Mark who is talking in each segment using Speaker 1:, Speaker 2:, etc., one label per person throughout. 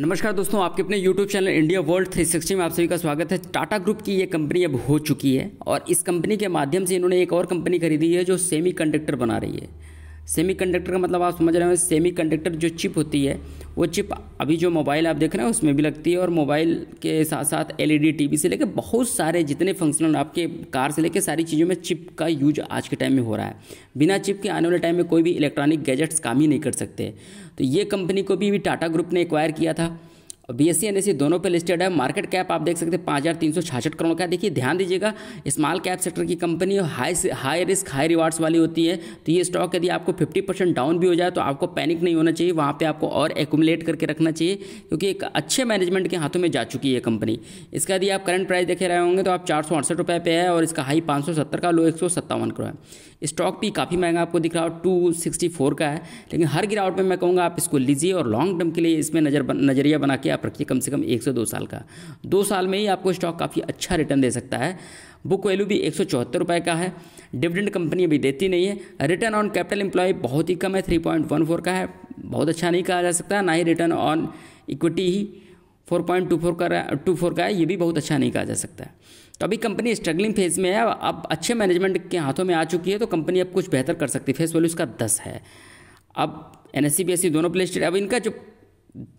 Speaker 1: नमस्कार दोस्तों आपके अपने YouTube चैनल इंडिया वर्ल्ड 360 में आप सभी का स्वागत है टाटा ग्रुप की ये कंपनी अब हो चुकी है और इस कंपनी के माध्यम से इन्होंने एक और कंपनी खरीदी है जो कंडक्टर बना रही है सेमीकंडक्टर का मतलब आप समझ रहे हो सेमीकंडक्टर जो चिप होती है वो चिप अभी जो मोबाइल आप देख रहे हैं उसमें भी लगती है और मोबाइल के साथ साथ एलईडी टीवी से लेकर बहुत सारे जितने फंक्शनल आपके कार से लेकर सारी चीज़ों में चिप का यूज आज के टाइम में हो रहा है बिना चिप के आने वाले टाइम में कोई भी इलेक्ट्रॉनिक गैजेट्स काम ही नहीं कर सकते तो ये कंपनी को भी, भी टाटा ग्रुप ने एक्वायर किया था और बी एस दोनों पे लिस्टेड है मार्केट कैप आप देख सकते हैं पाँच हज़ार तीन सौ करोड़ का देखिए ध्यान दीजिएगा स्मॉल कैप सेक्टर की company high high risk high rewards वाली होती है तो ये स्टॉक यदि आपको फिफ्टी परसेंट डाउन भी हो जाए तो आपको पैनिक नहीं होना चाहिए वहाँ पर आपको और एकुमुलेट करके रखना चाहिए क्योंकि एक अच्छे मैनेजमेंट के हाथों में जा चुकी है कंपनी इसका यदि आप करंट प्राइस देखे रहे होंगे तो आप चार सौ अड़सठ रुपये पे है और इसका हाई पाँच सौ सत्तर का लो एक सौ सत्तावन करोड़ है स्टॉक भी काफ़ी महंगा आपको दिख रहा है टू सिक्सटी फोर का है लेकिन हर गिरावट में मैं कहूँगा आप इसको लीजिए और लॉन्ग टर्म के लिए इसमें नज़र नज़रिया बना के आप रखिए कम से कम एक से दो साल का दो साल में ही आपको स्टॉक काफ़ी अच्छा रिटर्न दे सकता है बुक वैल्यू भी एक सौ चौहत्तर रुपये का है डिविडेंड कंपनी अभी देती नहीं है रिटर्न ऑन कैपिटल एम्प्लॉय बहुत ही कम है थ्री पॉइंट वन फोर का है बहुत अच्छा नहीं कहा जा सकता ना ही रिटर्न ऑन इक्विटी ही फोर पॉइंट टू फोर का टू फोर का है ये भी बहुत अच्छा नहीं कहा जा सकता है तो अभी कंपनी स्ट्रगलिंग फेज में है अब अच्छे मैनेजमेंट के हाथों में आ चुकी है तो कंपनी अब कुछ बेहतर कर सकती है फेस वैल्यू इसका दस है अब एन एस e, e दोनों प्ले अब इनका जो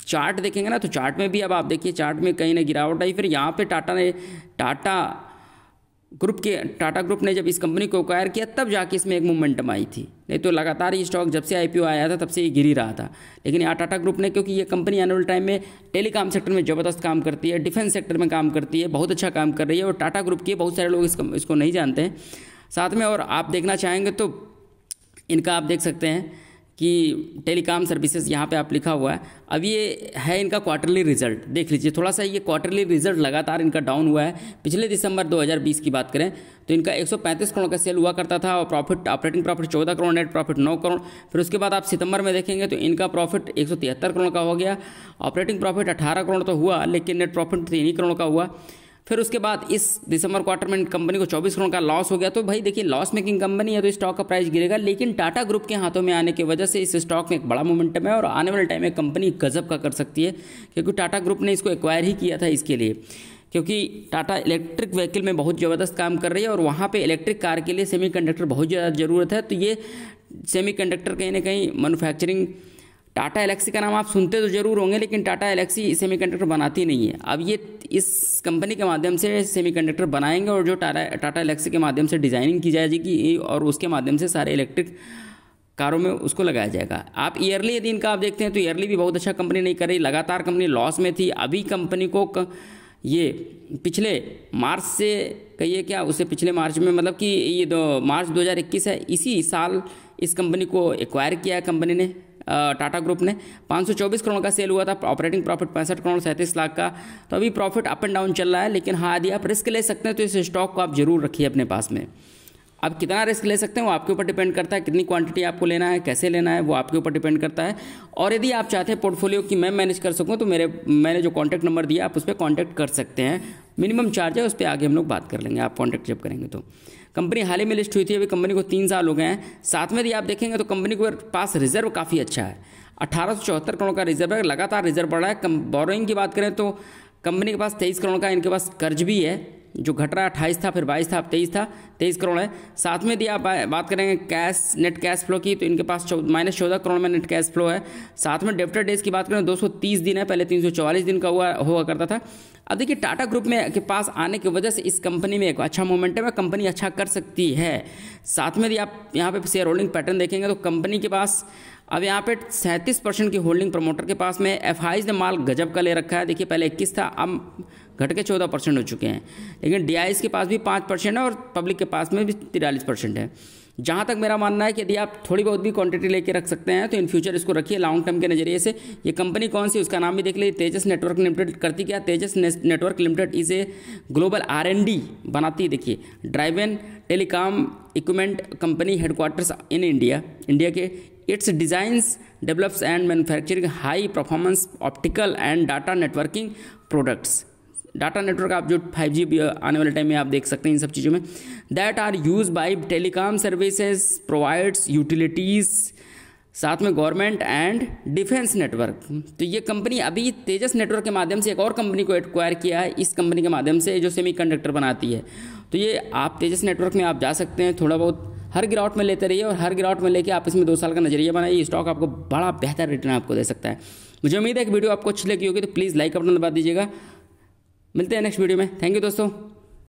Speaker 1: चार्ट देखेंगे ना तो चार्ट में भी अब आप देखिए चार्ट में कहीं ना गिरावट आई फिर यहाँ पे टाटा ने टाटा ग्रुप के टाटा ग्रुप ने जब इस कंपनी को अक्वायर किया तब जाके इसमें एक मोमेंटम आई थी नहीं तो लगातार ये स्टॉक जब से आईपीओ आया था तब से ये गिरी रहा था लेकिन यहाँ टाटा ग्रुप ने क्योंकि ये कंपनी आने वाले टाइम में टेलीकॉम सेक्टर में ज़बरदस्त काम करती है डिफेंस सेक्टर में काम करती है बहुत अच्छा काम कर रही है और टाटा ग्रुप के बहुत सारे लोग इस इसको नहीं जानते हैं साथ में और आप देखना चाहेंगे तो इनका आप देख सकते हैं कि टेलीकॉम सर्विसेज यहाँ पे आप लिखा हुआ है अब ये है इनका क्वार्टरली रिजल्ट देख लीजिए थोड़ा सा ये क्वार्टरली रिजल्ट लगातार इनका डाउन हुआ है पिछले दिसंबर 2020 की बात करें तो इनका 135 करोड़ का सेल हुआ करता था और profit operating profit 14 crore net profit 9 crore फिर उसके बाद आप सितंबर में देखेंगे तो इनका प्रॉफिट एक करोड़ का हो गया ऑपरेटिंग प्रॉफिट अठारह करोड़ तो हुआ लेकिन नेट प्रॉफिट तीन करोड़ का हुआ फिर उसके बाद इस दिसंबर क्वार्टर में कंपनी को 24 करोड़ का लॉस हो गया तो भाई देखिए लॉस मेकिंग कंपनी है तो स्टॉक का प्राइस गिरेगा लेकिन टाटा ग्रुप के हाथों में आने की वजह से इस स्टॉक में एक बड़ा मोमेंटम है और आने वाले टाइम में कंपनी गजब का कर सकती है क्योंकि टाटा ग्रुप ने इसको एक्वायर ही किया था इसके लिए क्योंकि टाटा इलेक्ट्रिक व्हीकल में बहुत ज़बरदस्त काम कर रही है और वहाँ पे इलेक्ट्रिक कार के लिए सेमीकंडक्टर बहुत ज़्यादा ज़रूरत है तो ये सेमीकंडक्टर कहीं ना कहीं मैनुफैक्चरिंग टाटा एलेक्सी का नाम आप सुनते तो जरूर होंगे लेकिन टाटा एलेक्सी सेमी बनाती नहीं है अब ये इस कंपनी के माध्यम से सेमी बनाएंगे और जो टाटा टाटा एलेक्सी के माध्यम से डिज़ाइनिंग की जाएगी और उसके माध्यम से सारे इलेक्ट्रिक कारों में उसको लगाया जाएगा आप ईयरली यदि इनका आप देखते हैं तो ईयरली भी बहुत अच्छा कंपनी नहीं कर रही लगातार कंपनी लॉस में थी अभी कंपनी को क, ये पिछले मार्च से कहिए क्या उससे पिछले मार्च में मतलब कि ये दो मार्च 2021 है इसी साल इस कंपनी को एक्वायर किया है कंपनी ने टाटा ग्रुप ने 524 करोड़ का सेल हुआ था ऑपरेटिंग प्रॉफिट पैंसठ करोड़ सैंतीस लाख का तो अभी प्रॉफिट अप एंड डाउन चल रहा है लेकिन हाँ यदि आप रिस्क ले सकते हैं तो इस स्टॉक को आप जरूर रखिए अपने पास में आप कितना रिस्क ले सकते हैं वो आपके ऊपर डिपेंड करता है कितनी क्वांटिटी आपको लेना है कैसे लेना है वो आपके ऊपर डिपेंड करता है और यदि आप चाहते हैं पोर्टफोलियो की मैं मैनेज कर सकूँ तो मेरे मैंने जो कॉन्टैक्ट नंबर दिया आप उस पर कॉन्टैक्ट कर सकते हैं मिनिमम चार्ज है उस पर आगे हम लोग बात कर लेंगे आप कॉन्टैक्ट जब करेंगे तो कंपनी हाल ही में लिस्ट हुई थी अभी कंपनी को तीन साल हो गए हैं साथ में यदि आप देखेंगे तो कंपनी के पास रिजर्व काफ़ी अच्छा है अठारह करोड़ का रिजर्व है लगातार रिजर्व बढ़ रहा है बोरोइंग की बात करें तो कंपनी के पास तेईस करोड़ का इनके पास कर्ज भी है जो घट रहा है अट्ठाईस था फिर बाईस था अब तेईस था तेईस करोड़ है साथ में यदि आप बात करेंगे कैश नेट कैश फ्लो की तो इनके पास माइनस चौदह करोड़ में नेट कैश फ्लो है साथ में डेफ्टर डेज की बात करें दो सौ तीस दिन है पहले तीन सौ चौवालीस दिन का हुआ हुआ करता था अब देखिए टाटा ग्रुप में के पास आने की वजह से इस कंपनी में एक अच्छा मोमेंटम है कंपनी अच्छा कर सकती है साथ में यदि आप यहाँ पे शेयर होल्डिंग पैटर्न देखेंगे तो कंपनी के पास अब यहाँ पे सैंतीस परसेंट की होल्डिंग प्रमोटर के पास में एफ ने माल गजब का ले रखा है देखिए पहले इक्कीस था अब घट के चौदह परसेंट हो चुके हैं लेकिन डी के पास भी पाँच परसेंट है और पब्लिक के पास में भी तिरालीस परसेंट है जहाँ तक मेरा मानना है कि यदि आप थोड़ी बहुत भी क्वांटिटी लेके रख सकते हैं तो इन फ्यूचर इसको रखिए लॉन्ग टर्म के नज़रिए से ये कंपनी कौन सी उसका नाम भी देख लीजिए तेजस नेटवर्क लिमिटेड करती क्या Tejas network limited is a global R बनाती है देखिए driven telecom equipment company headquarters in India India के its designs develops and manufacturing high performance optical and data networking products data network आप जो 5G आने वाले टाइम में आप देख सकते हैं इन सब चीज़ों में that are use by telecom services provides utilities साथ में गवर्नमेंट एंड डिफेंस नेटवर्क तो ये कंपनी अभी तेजस नेटवर्क के माध्यम से एक और कंपनी को एक्वायर किया है इस कंपनी के माध्यम से जो सेमी कंडक्टर बनाती है तो ये आप तेजस नेटवर्क में आप जा सकते हैं थोड़ा बहुत हर गिरावट में लेते रहिए और हर गिरावट में लेके आप इसमें दो साल का नजरिया बनाइए स्टॉक आपको बड़ा बेहतर रिटर्न आपको दे सकता है मुझे उम्मीद है कि वीडियो आपको अच्छी लगी होगी तो प्लीज़ लाइक अपना बटन दबा दीजिएगा मिलते हैं नेक्स्ट वीडियो में थैंक यू दोस्तों